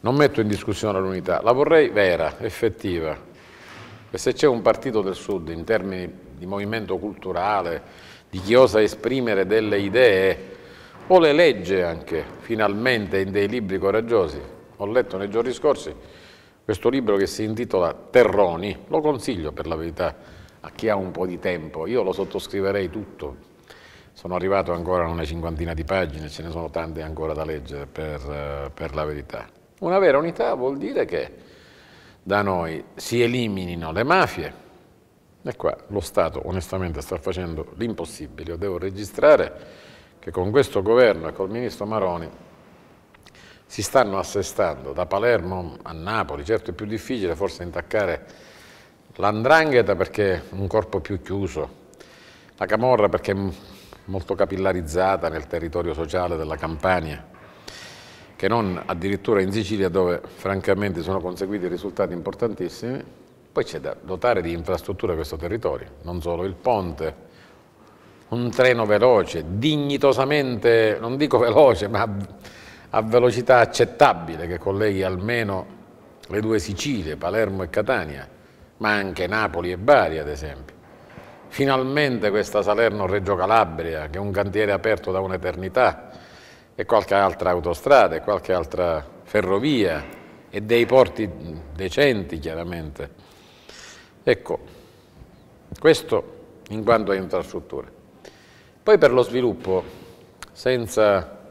Non metto in discussione l'unità, la vorrei vera, effettiva. E se c'è un partito del Sud in termini di movimento culturale, di chi osa esprimere delle idee, o le legge anche, finalmente, in dei libri coraggiosi. Ho letto nei giorni scorsi questo libro che si intitola Terroni, lo consiglio per la verità a chi ha un po' di tempo, io lo sottoscriverei tutto. Sono arrivato ancora a una cinquantina di pagine, ce ne sono tante ancora da leggere per, eh, per la verità. Una vera unità vuol dire che da noi si eliminino le mafie, e qua lo Stato onestamente sta facendo l'impossibile, io devo registrare che con questo governo e col ministro Maroni si stanno assestando da Palermo a Napoli, certo è più difficile forse intaccare l'andrangheta perché è un corpo più chiuso, la Camorra perché è molto capillarizzata nel territorio sociale della Campania, che non addirittura in Sicilia dove francamente sono conseguiti risultati importantissimi. Poi c'è da dotare di infrastrutture questo territorio, non solo il ponte, un treno veloce, dignitosamente, non dico veloce, ma a velocità accettabile che colleghi almeno le due Sicilie, Palermo e Catania, ma anche Napoli e Bari ad esempio. Finalmente questa Salerno-Reggio Calabria, che è un cantiere aperto da un'eternità, e qualche altra autostrada, e qualche altra ferrovia e dei porti decenti chiaramente. Ecco, questo in quanto a infrastrutture. Poi per lo sviluppo, senza,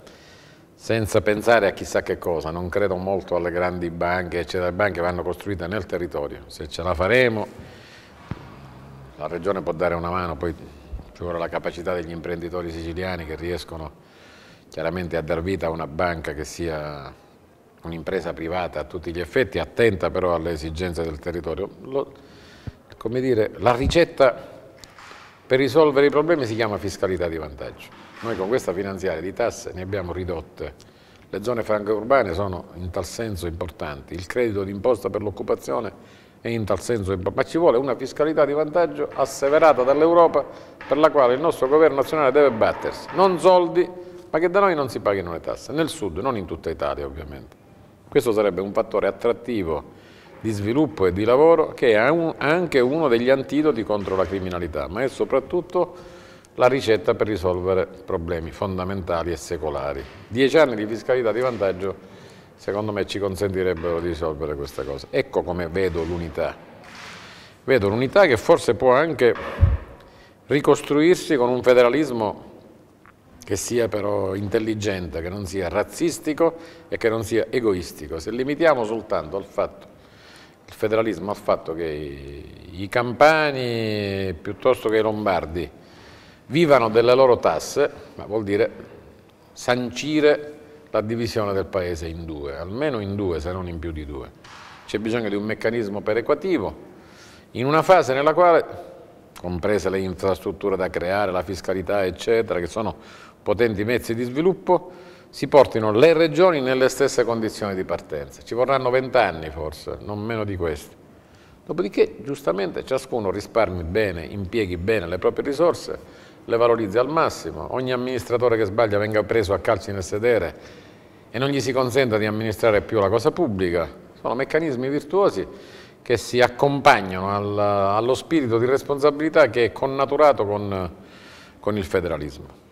senza, pensare a chissà che cosa, non credo molto alle grandi banche, eccetera, le banche vanno costruite nel territorio, se ce la faremo la regione può dare una mano, poi ci vuole la capacità degli imprenditori siciliani che riescono chiaramente a dar vita a una banca che sia un'impresa privata a tutti gli effetti, attenta però alle esigenze del territorio. Lo, come dire, la ricetta per risolvere i problemi si chiama fiscalità di vantaggio. Noi con questa finanziaria di tasse ne abbiamo ridotte. Le zone franche urbane sono in tal senso importanti, il credito d'imposta per l'occupazione è in tal senso importante, ma ci vuole una fiscalità di vantaggio asseverata dall'Europa per la quale il nostro governo nazionale deve battersi, non soldi ma che da noi non si paghino le tasse, nel sud, non in tutta Italia ovviamente. Questo sarebbe un fattore attrattivo di sviluppo e di lavoro che è un, anche uno degli antidoti contro la criminalità, ma è soprattutto la ricetta per risolvere problemi fondamentali e secolari. Dieci anni di fiscalità di vantaggio secondo me ci consentirebbero di risolvere questa cosa. Ecco come vedo l'unità. Vedo l'unità che forse può anche ricostruirsi con un federalismo che sia però intelligente, che non sia razzistico e che non sia egoistico. Se limitiamo soltanto al fatto, il federalismo al fatto che i campani piuttosto che i lombardi vivano delle loro tasse, ma vuol dire sancire la divisione del paese in due, almeno in due se non in più di due. C'è bisogno di un meccanismo perequativo in una fase nella quale comprese le infrastrutture da creare, la fiscalità, eccetera, che sono potenti mezzi di sviluppo, si portino le regioni nelle stesse condizioni di partenza. Ci vorranno vent'anni forse, non meno di questi. Dopodiché, giustamente, ciascuno risparmi bene, impieghi bene le proprie risorse, le valorizzi al massimo. Ogni amministratore che sbaglia venga preso a calci nel sedere e non gli si consenta di amministrare più la cosa pubblica. Sono meccanismi virtuosi che si accompagnano al, allo spirito di responsabilità che è connaturato con, con il federalismo.